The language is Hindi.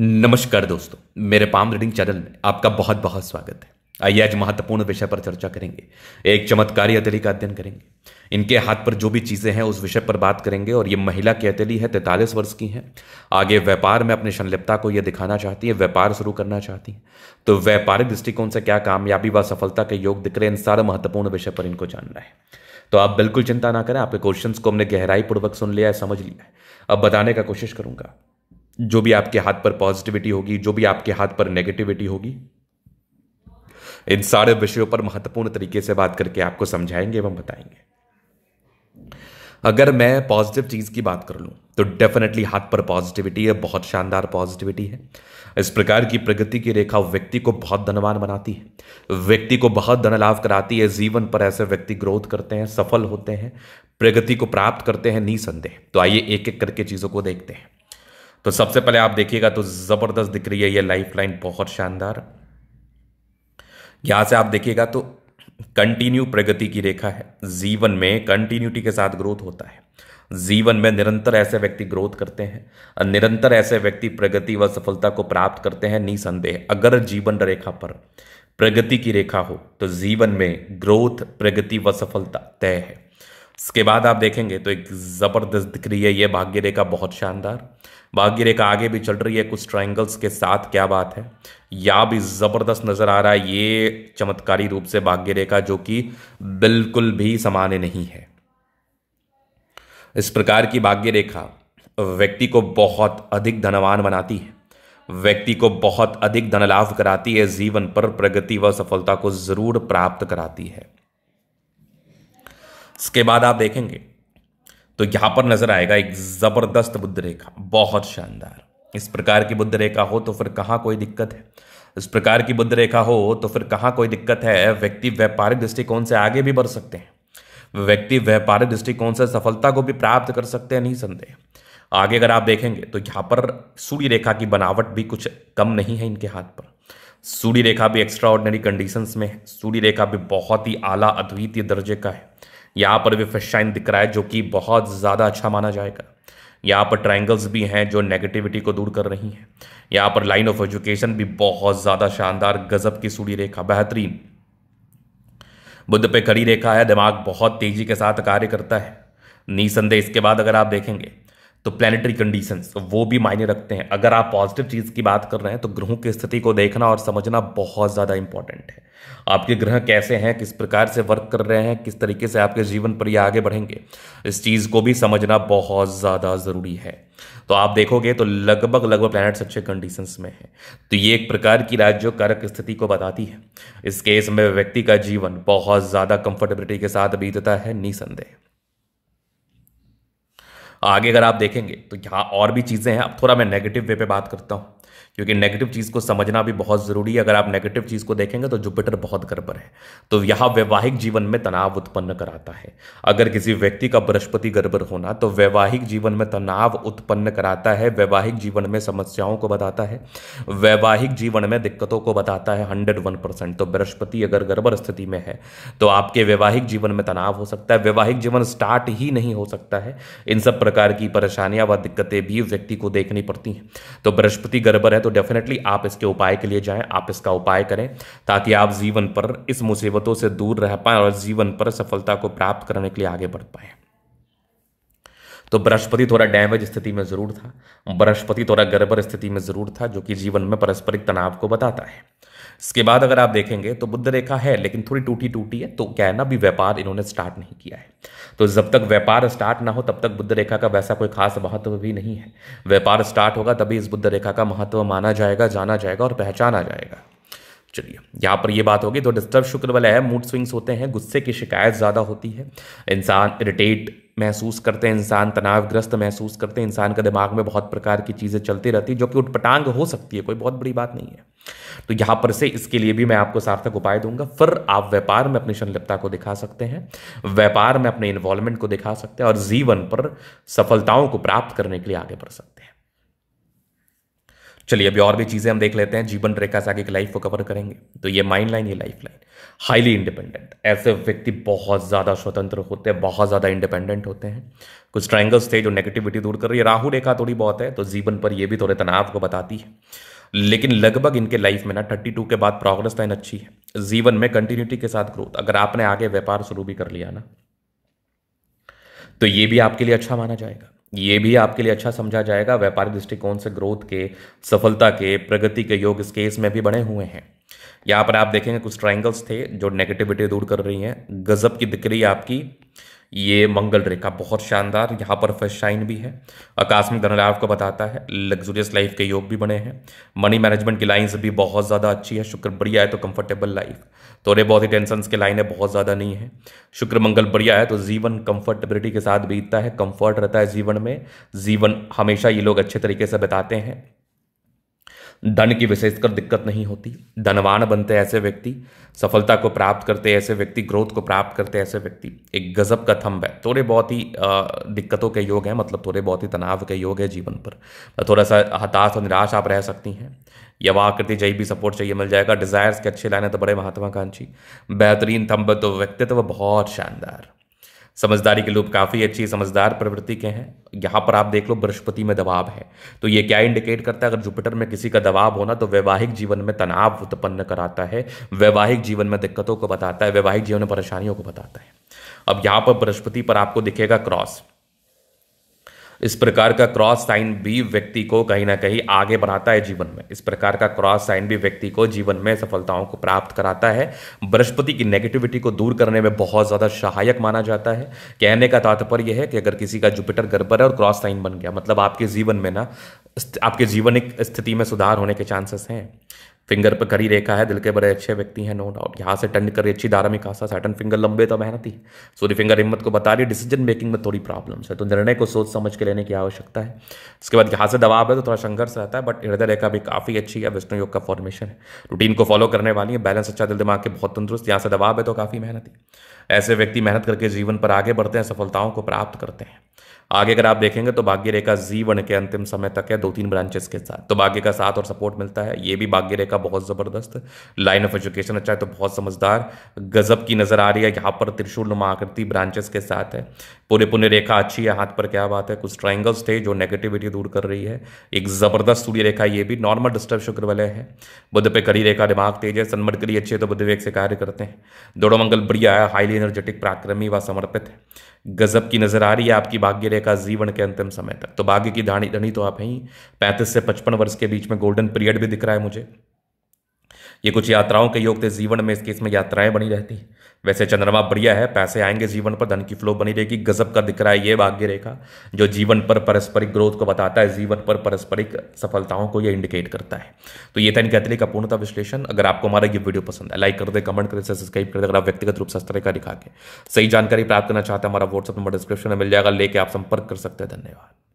नमस्कार दोस्तों मेरे पाम रीडिंग चैनल में आपका बहुत बहुत स्वागत है आइए आज महत्वपूर्ण विषय पर चर्चा करेंगे एक चमत्कारी अतली का अध्ययन करेंगे इनके हाथ पर जो भी चीज़ें हैं उस विषय पर बात करेंगे और ये महिला की अतली है तैंतालीस वर्ष की है आगे व्यापार में अपने संलिप्तता को ये दिखाना चाहती है व्यापार शुरू करना चाहती है तो व्यापारिक दृष्टिकोण से क्या कामयाबी व सफलता के योग दिख रहे हैं इन सारे महत्वपूर्ण विषय पर इनको जानना है तो आप बिल्कुल चिंता ना करें आपके क्वेश्चंस को हमने गहराई पूर्वक सुन लिया है समझ लिया है अब बताने का कोशिश करूंगा जो भी आपके हाथ पर पॉजिटिविटी होगी जो भी आपके हाथ पर नेगेटिविटी होगी इन सारे विषयों पर महत्वपूर्ण तरीके से बात करके आपको समझाएंगे एवं बताएंगे अगर मैं पॉजिटिव चीज़ की बात कर लूँ तो डेफिनेटली हाथ पर पॉजिटिविटी है बहुत शानदार पॉजिटिविटी है इस प्रकार की प्रगति की रेखा व्यक्ति को बहुत धनवान बनाती है व्यक्ति को बहुत धन लाभ कराती है जीवन पर ऐसे व्यक्ति ग्रोथ करते हैं सफल होते हैं प्रगति को प्राप्त करते हैं निसंदेह तो आइए एक एक करके चीज़ों को देखते हैं तो सबसे पहले आप देखिएगा तो ज़बरदस्त दिख रही है ये लाइफ लाइन बहुत शानदार यहां से आप देखिएगा तो कंटिन्यू प्रगति की रेखा है जीवन में कंटिन्यूटी के साथ ग्रोथ होता है जीवन में निरंतर ऐसे व्यक्ति ग्रोथ करते हैं निरंतर ऐसे व्यक्ति प्रगति व सफलता को प्राप्त करते हैं निसंदेह अगर जीवन रेखा पर प्रगति की रेखा हो तो जीवन में ग्रोथ प्रगति व सफलता तय है इसके बाद आप देखेंगे तो एक ज़बरदस्त दिख रही है यह भाग्य रेखा बहुत शानदार भाग्य रेखा आगे भी चल रही है कुछ ट्राइंगल्स के साथ क्या बात है या भी ज़बरदस्त नज़र आ रहा है ये चमत्कारी रूप से भाग्य रेखा जो कि बिल्कुल भी सामान्य नहीं है इस प्रकार की भाग्य रेखा व्यक्ति को बहुत अधिक धनवान बनाती है व्यक्ति को बहुत अधिक धन लाभ कराती है जीवन पर प्रगति व सफलता को जरूर प्राप्त कराती है इसके बाद आप देखेंगे तो यहाँ पर नजर आएगा एक ज़बरदस्त बुद्ध रेखा बहुत शानदार इस प्रकार की बुद्ध रेखा हो तो फिर कहाँ कोई दिक्कत है इस प्रकार की बुद्ध रेखा हो तो फिर कहाँ कोई दिक्कत है व्यक्ति व्यापारिक दृष्टिकोण से आगे भी बढ़ सकते हैं व्यक्ति व्यापारिक दृष्टिकोण से सफलता को भी प्राप्त कर सकते हैं नहीं संदेह आगे अगर आप देखेंगे तो यहाँ पर सूर्य रेखा की बनावट भी कुछ कम नहीं है इनके हाथ पर सूर्य रेखा भी एक्स्ट्रा ऑर्डनरी कंडीशंस में है सूर्य रेखा भी बहुत ही आला अद्वितीय दर्जे का है यहाँ पर भी फिश शाइन दिख रहा है जो कि बहुत ज़्यादा अच्छा माना जाएगा यहाँ पर ट्रायंगल्स भी हैं जो नेगेटिविटी को दूर कर रही हैं यहाँ पर लाइन ऑफ एजुकेशन भी बहुत ज़्यादा शानदार गजब की सूढ़ी रेखा बेहतरीन बुद्ध पे खड़ी रेखा है दिमाग बहुत तेज़ी के साथ कार्य करता है निसंदेह इसके बाद अगर आप देखेंगे तो प्लानिटरी कंडीशन तो वो भी मायने रखते हैं अगर आप पॉजिटिव चीज़ की बात कर रहे हैं तो ग्रहों की स्थिति को देखना और समझना बहुत ज़्यादा इंपॉर्टेंट है आपके ग्रह कैसे हैं किस प्रकार से वर्क कर रहे हैं किस तरीके से आपके जीवन पर ये आगे बढ़ेंगे इस चीज़ को भी समझना बहुत ज़्यादा ज़रूरी है तो आप देखोगे तो लगभग लगभग प्लैनेट्स अच्छे कंडीशंस में हैं तो ये एक प्रकार की राज्य कारक स्थिति को बताती है इस केस में व्यक्ति का जीवन बहुत ज़्यादा कंफर्टेबिलिटी के साथ बीतता है निसंदेह आगे अगर आप देखेंगे तो यहाँ और भी चीज़ें हैं अब थोड़ा मैं नेगेटिव वे पे बात करता हूँ क्योंकि नेगेटिव चीज़ को समझना भी बहुत ज़रूरी है अगर आप नेगेटिव चीज़ को देखेंगे तो जुपिटर बहुत गड़बड़ है तो यह वैवाहिक जीवन में तनाव उत्पन्न कराता है अगर किसी व्यक्ति का बृहस्पति गड़बड़ होना तो वैवाहिक जीवन में तनाव उत्पन्न कराता है वैवाहिक जीवन में समस्याओं को बताता है वैवाहिक जीवन में दिक्कतों को बताता है हंड्रेड वन परसेंट तो बृहस्पति अगर गड़बड़ स्थिति में है तो आपके वैवाहिक जीवन में तनाव हो सकता है वैवाहिक जीवन स्टार्ट ही नहीं हो सकता है इन सब प्रकार की परेशानियां व दिक्कतें भी व्यक्ति को देखनी पड़ती हैं तो बृहस्पति गड़बड़ पर है तो डेफिनेटली आप इसके उपाय के लिए जाएं आप इसका उपाय करें ताकि आप जीवन पर इस मुसीबतों से दूर रह पाएं और जीवन पर सफलता को प्राप्त करने के लिए आगे बढ़ पाएं तो बृहस्पति थोड़ा डैमेज स्थिति में ज़रूर था बृहस्पति थोड़ा गड़बड़ स्थिति में ज़रूर था जो कि जीवन में पारस्परिक तनाव को बताता है इसके बाद अगर आप देखेंगे तो बुद्ध रेखा है लेकिन थोड़ी टूटी टूटी है तो क्या है ना व्यापार इन्होंने स्टार्ट नहीं किया है तो जब तक व्यापार स्टार्ट ना हो तब तक बुद्ध रेखा का वैसा कोई खास महत्व भी नहीं है व्यापार स्टार्ट होगा तभी इस बुद्ध रेखा का महत्व माना जाएगा जाना जाएगा और पहचाना जाएगा चलिए यहाँ पर ये बात होगी तो डिस्टर्ब शुक्र वाले है मूड स्विंग्स होते हैं गुस्से की शिकायत ज़्यादा होती है इंसान इरिटेट महसूस करते हैं इंसान तनावग्रस्त महसूस करते हैं इंसान का दिमाग में बहुत प्रकार की चीज़ें चलती रहती जो कि उठपटांग हो सकती है कोई बहुत बड़ी बात नहीं है तो यहाँ पर से इसके लिए भी मैं आपको सार्थक उपाय दूंगा फिर आप व्यापार में अपनी संलिप्तता को दिखा सकते हैं व्यापार में अपने इन्वॉल्वमेंट को दिखा सकते हैं और जीवन पर सफलताओं को प्राप्त करने के लिए आगे बढ़ सकते हैं चलिए अभी और भी चीज़ें हम देख लेते हैं जीवन रेखा से आगे की लाइफ को कवर करेंगे तो ये माइंड लाइन ये लाइफ लाइन हाईली इंडिपेंडेंट ऐसे व्यक्ति बहुत ज़्यादा स्वतंत्र होते हैं बहुत ज़्यादा इंडिपेंडेंट होते हैं कुछ ट्राइंगल्स थे जो नेगेटिविटी दूर कर रही है राहु रेखा थोड़ी बहुत है तो जीवन पर यह भी थोड़े तनाव को बताती है लेकिन लगभग इनके लाइफ में ना थर्टी टू के बाद प्रोग्रेस तो लाइन अच्छी है जीवन में कंटिन्यूटी के साथ ग्रोथ अगर आपने आगे व्यापार शुरू भी कर लिया ना तो ये भी आपके लिए अच्छा माना जाएगा ये भी आपके लिए अच्छा समझा जाएगा व्यापारिक दृष्टिकोण से ग्रोथ के सफलता के प्रगति के योग इस केस में भी बने हुए हैं यहाँ पर आप देखेंगे कुछ ट्राइंगल्स थे जो नेगेटिविटी दूर कर रही हैं गजब की दिख रही है आपकी ये मंगल रेखा बहुत शानदार यहाँ पर फर्स्ट शाइन भी है अकास्मिक धनलाभ को बताता है लग्जूरियस लाइफ के योग भी बने हैं मनी मैनेजमेंट की लाइन्स भी बहुत ज़्यादा अच्छी है शुक्र बढ़िया है तो कंफर्टेबल लाइफ थोड़े बहुत ही टेंशन की लाइनें बहुत ज़्यादा नहीं है शुक्र मंगल बढ़िया है तो जीवन कंफर्टेबिलिटी के साथ बीतता है कंफर्ट रहता है जीवन में जीवन हमेशा ये लोग अच्छे तरीके से बताते हैं धन की विशेषकर दिक्कत नहीं होती धनवान बनते ऐसे व्यक्ति सफलता को प्राप्त करते ऐसे व्यक्ति ग्रोथ को प्राप्त करते ऐसे व्यक्ति एक गजब का थम्ब है थोड़े बहुत ही दिक्कतों के योग हैं मतलब थोड़े बहुत ही तनाव के योग है जीवन पर थोड़ा सा हताश और निराश आप रह सकती हैं या वाकृति जय भी सपोर्ट चाहिए मिल जाएगा डिज़ायर्स के अच्छे लाने तो बड़े कांक्षी बेहतरीन थम्ब तो व्यक्तित्व बहुत शानदार समझदारी के लोग काफ़ी अच्छी समझदार प्रवृत्ति के हैं यहाँ पर आप देख लो बृहस्पति में दबाव है तो ये क्या इंडिकेट करता है अगर जुपिटर में किसी का दबाव होना तो वैवाहिक जीवन में तनाव उत्पन्न कराता है वैवाहिक जीवन में दिक्कतों को बताता है वैवाहिक जीवन में परेशानियों को बताता है अब यहाँ पर बृहस्पति पर आपको दिखेगा क्रॉस इस प्रकार का क्रॉस साइन भी व्यक्ति को कहीं ना कहीं आगे बढ़ाता है जीवन में इस प्रकार का क्रॉस साइन भी व्यक्ति को जीवन में सफलताओं को प्राप्त कराता है बृहस्पति की नेगेटिविटी को दूर करने में बहुत ज़्यादा सहायक माना जाता है कहने का तात्पर्य है कि अगर किसी का जुपिटर गड़बड़ है और क्रॉस साइन बन गया मतलब आपके जीवन में ना आपके जीवनिक स्थिति में सुधार होने के चांसेस हैं फिंगर पर करी रेखा है दिल के बड़े अच्छे व्यक्ति हैं नो डाउट यहाँ से टंड करी अच्छी धार्मिक में खासा सैटन फिंगर लंबे तो मेहनती सूर्य फिंगर हिम्मत को बता रही डिसीजन मेकिंग में थोड़ी प्रॉब्लम्स है तो निर्णय को सोच समझ के लेने की आवश्यकता है उसके बाद यहाँ से दबाव है तो थोड़ा संघर्ष रहता है बट हृदय रेखा भी काफ़ी अच्छी है विष्णु योग का फॉर्मेशन है रूटीन को फॉलो करने वाली है बैलेंस अच्छा दिल दिमाग के बहुत तंदुरुस्त यहाँ से दबाव है तो काफ़ी मेहनती ऐसे व्यक्ति मेहनत करके जीवन पर आगे बढ़ते हैं सफलताओं को प्राप्त करते हैं आगे अगर आप देखेंगे तो भाग्य रेखा जी वन के अंतिम समय तक है दो तीन ब्रांचेस के साथ तो भाग्य का साथ और सपोर्ट मिलता है ये भी भाग्य रेखा बहुत ज़बरदस्त लाइन ऑफ एजुकेशन अच्छा है तो बहुत समझदार गजब की नज़र आ रही है यहाँ पर त्रिशूल नुमा आकृति ब्रांचेस के साथ है पुणे पुणे रेखा अच्छी है हाथ पर क्या बात है कुछ ट्राइंगल्स थे जो नेगेटिविटी दूर कर रही है एक ज़बरदस्त सूर्य रेखा ये भी नॉर्मल डिस्टर्ब शुक्र वाले है बुद्ध पे कड़ी रेखा दिमाग तेज है सनमर्ग के लिए अच्छे तो बुद्ध वेग से कार्य करते हैं दोड़ो मंगल बढ़िया है हाईली एनर्जेटिक पराक्रमी व समर्पित है गजब की नज़र आ रही है आपकी भाग्य रेखा जीवन के अंतिम समय तक तो भाग्य की धानी धनी तो आप हैं पैंतीस से पचपन वर्ष के बीच में गोल्डन पीरियड भी दिख रहा है मुझे ये कुछ यात्राओं के योग थे जीवन में इस केस में यात्राएं बनी रहती वैसे चंद्रमा बढ़िया है पैसे आएंगे जीवन पर धन की फ्लो बनी रहेगी गजब का दिख रहा है ये भाग्य रेखा जो जीवन पर पारस्परिक ग्रोथ को बताता है जीवन पर पारस्परिक सफलताओं को ये इंडिकेट करता है तो ये था इनके अतिरिक्त का पूर्णता विश्लेषण अगर आपको हमारा ये वीडियो पसंद है लाइक कर दे कमेंट कर दे सब्सक्राइब कर दे अगर आप व्यक्तिगत रूप से तरह का दिखा के सही जानकारी प्राप्त करना चाहते हैं हमारा व्हाट्सअप नंबर डिस्क्रिप्शन में मिल जाएगा लेके आप संपर्क कर सकते हैं धन्यवाद